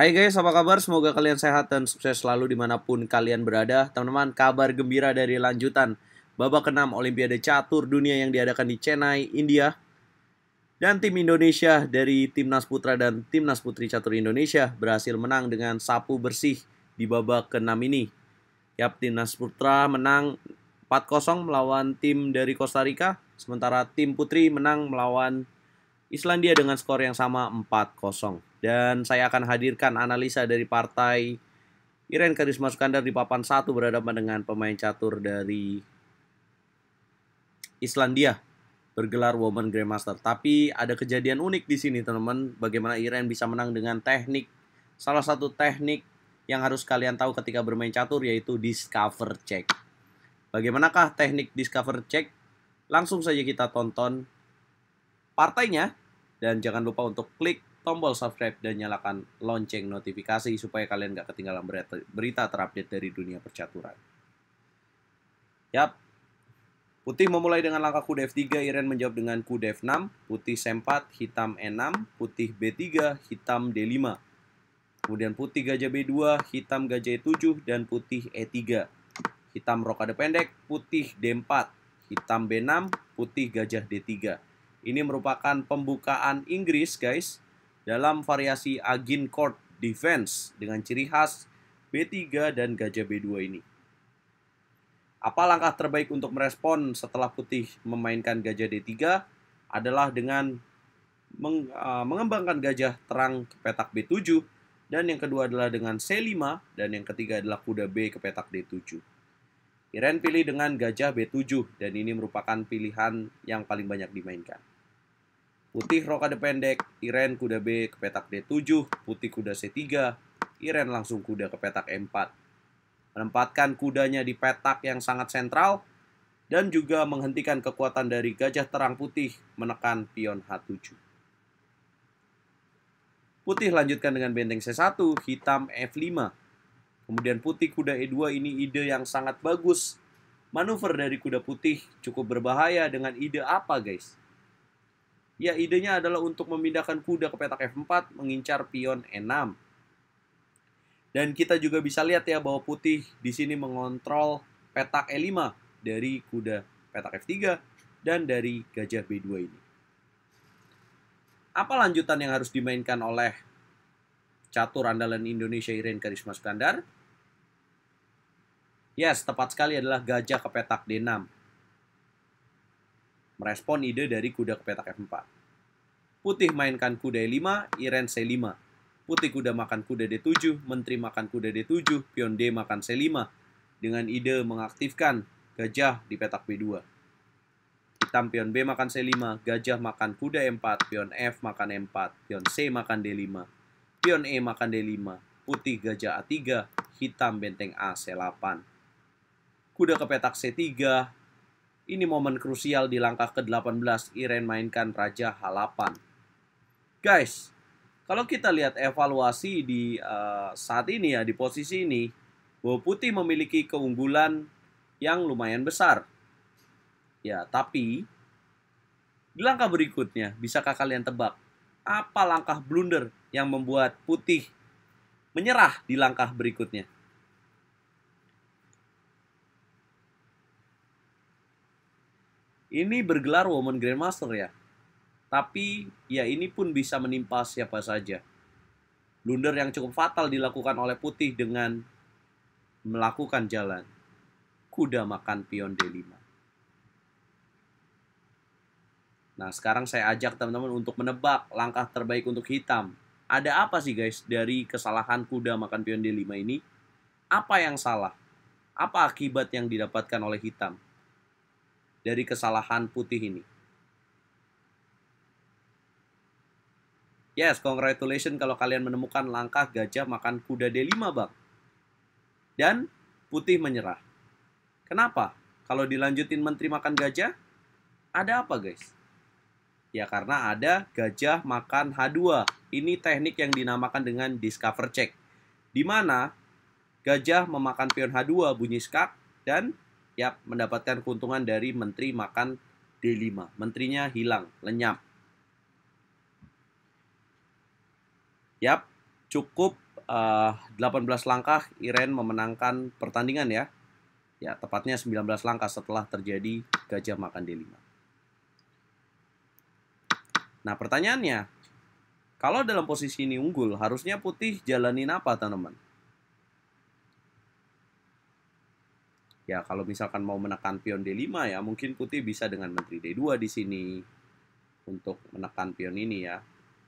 Hai guys, apa kabar? Semoga kalian sehat dan sukses selalu dimanapun kalian berada. Teman-teman, kabar gembira dari lanjutan babak keenam Olimpiade Catur Dunia yang diadakan di Chennai, India. Dan tim Indonesia dari Timnas Putra dan Timnas Putri Catur Indonesia berhasil menang dengan sapu bersih di babak keenam ini. Yap, Timnas Putra menang 4-0 melawan tim dari Costa Rica, sementara tim Putri menang melawan Islandia dengan skor yang sama 4-0. Dan saya akan hadirkan analisa dari partai Iren Karisma Skandar di papan 1 berhadapan dengan pemain catur dari Islandia bergelar Women Grandmaster. Tapi ada kejadian unik di sini teman-teman bagaimana Iren bisa menang dengan teknik salah satu teknik yang harus kalian tahu ketika bermain catur yaitu discover check. Bagaimanakah teknik discover check? Langsung saja kita tonton partainya dan jangan lupa untuk klik tombol subscribe dan nyalakan lonceng notifikasi supaya kalian gak ketinggalan berita, terupdate dari dunia percaturan. Yap, Putih memulai dengan langkah kuda F3, Iren menjawab dengan kuda F6, putih C4, hitam E6, putih B3, hitam D5. Kemudian putih gajah B2, hitam gajah E7, dan putih E3. Hitam rokade pendek, putih D4, hitam B6, putih gajah D3. Ini merupakan pembukaan Inggris, guys, dalam variasi Agin Court Defense dengan ciri khas B3 dan gajah B2 ini. Apa langkah terbaik untuk merespon setelah putih memainkan gajah D3 adalah dengan uh, mengembangkan gajah terang ke petak B7 dan yang kedua adalah dengan C5 dan yang ketiga adalah kuda B ke petak D7. Iren pilih dengan gajah B7 dan ini merupakan pilihan yang paling banyak dimainkan. Putih rokade pendek, Iren kuda B ke petak D7, putih kuda C3, Iren langsung kuda ke petak E4. Menempatkan kudanya di petak yang sangat sentral, dan juga menghentikan kekuatan dari gajah terang putih menekan pion H7. Putih lanjutkan dengan benteng C1, hitam F5. Kemudian putih kuda E2 ini ide yang sangat bagus. Manuver dari kuda putih cukup berbahaya dengan ide apa guys? Ya, idenya adalah untuk memindahkan kuda ke petak F4 mengincar pion E6. Dan kita juga bisa lihat ya bahwa putih di sini mengontrol petak E5 dari kuda petak F3 dan dari gajah B2 ini. Apa lanjutan yang harus dimainkan oleh catur andalan Indonesia Iren Karisma Skandar? Yes, tepat sekali adalah gajah ke petak D6 merespon ide dari kuda ke petak F4. Putih mainkan kuda E5, Iren C5. Putih kuda makan kuda D7, menteri makan kuda D7, pion D makan C5, dengan ide mengaktifkan gajah di petak B2. Hitam pion B makan C5, gajah makan kuda e 4 pion F makan e 4 pion C makan D5, pion E makan D5, putih gajah A3, hitam benteng A C8. Kuda ke petak C3, ini momen krusial di langkah ke-18 Iren mainkan Raja Halapan. Guys, kalau kita lihat evaluasi di uh, saat ini ya, di posisi ini, bahwa putih memiliki keunggulan yang lumayan besar. Ya, tapi di langkah berikutnya, bisakah kalian tebak apa langkah blunder yang membuat putih menyerah di langkah berikutnya? Ini bergelar Woman Grandmaster ya. Tapi ya ini pun bisa menimpa siapa saja. Blunder yang cukup fatal dilakukan oleh Putih dengan melakukan jalan. Kuda makan pion D5. Nah, sekarang saya ajak teman-teman untuk menebak langkah terbaik untuk hitam. Ada apa sih guys dari kesalahan kuda makan pion D5 ini? Apa yang salah? Apa akibat yang didapatkan oleh hitam? dari kesalahan putih ini. Yes, congratulations kalau kalian menemukan langkah gajah makan kuda D5, Bang. Dan putih menyerah. Kenapa? Kalau dilanjutin menteri makan gajah, ada apa, guys? Ya, karena ada gajah makan H2. Ini teknik yang dinamakan dengan discover check. Di mana gajah memakan pion H2 bunyi skak dan rakyat mendapatkan keuntungan dari menteri makan D5. Menterinya hilang, lenyap. Yap, cukup uh, eh, 18 langkah Iren memenangkan pertandingan ya. Ya, tepatnya 19 langkah setelah terjadi gajah makan D5. Nah, pertanyaannya, kalau dalam posisi ini unggul, harusnya putih jalanin apa, teman-teman? Ya, kalau misalkan mau menekan pion D5 ya, mungkin putih bisa dengan menteri D2 di sini untuk menekan pion ini ya.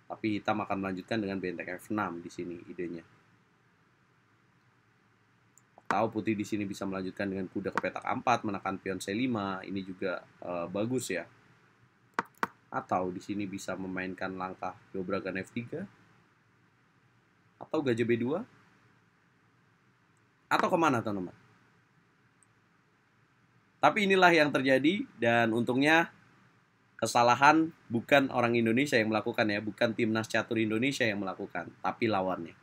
Tapi hitam akan melanjutkan dengan benteng F6 di sini idenya. Atau putih di sini bisa melanjutkan dengan kuda ke petak 4 menekan pion C5. Ini juga e, bagus ya. Atau di sini bisa memainkan langkah dobrakan F3 atau gajah B2 atau kemana teman-teman? Tapi inilah yang terjadi dan untungnya kesalahan bukan orang Indonesia yang melakukan ya, bukan timnas catur Indonesia yang melakukan, tapi lawannya.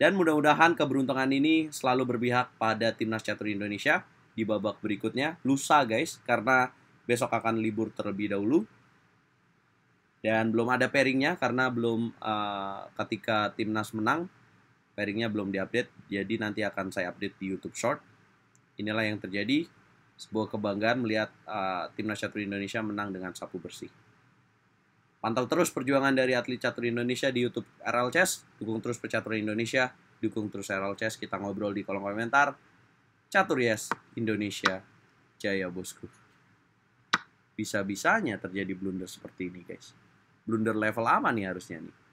Dan mudah-mudahan keberuntungan ini selalu berpihak pada timnas catur Indonesia di babak berikutnya, lusa guys, karena besok akan libur terlebih dahulu. Dan belum ada pairingnya karena belum uh, ketika timnas menang, pairingnya belum diupdate, jadi nanti akan saya update di YouTube Short. Inilah yang terjadi sebuah kebanggaan melihat uh, eh, timnas catur Indonesia menang dengan sapu bersih. Pantau terus perjuangan dari atlet catur Indonesia di YouTube RL Chess, dukung terus pecatur Indonesia, dukung terus RL Chess, kita ngobrol di kolom komentar. Catur Yes Indonesia, jaya bosku. Bisa-bisanya terjadi blunder seperti ini guys. Blunder level aman nih harusnya nih.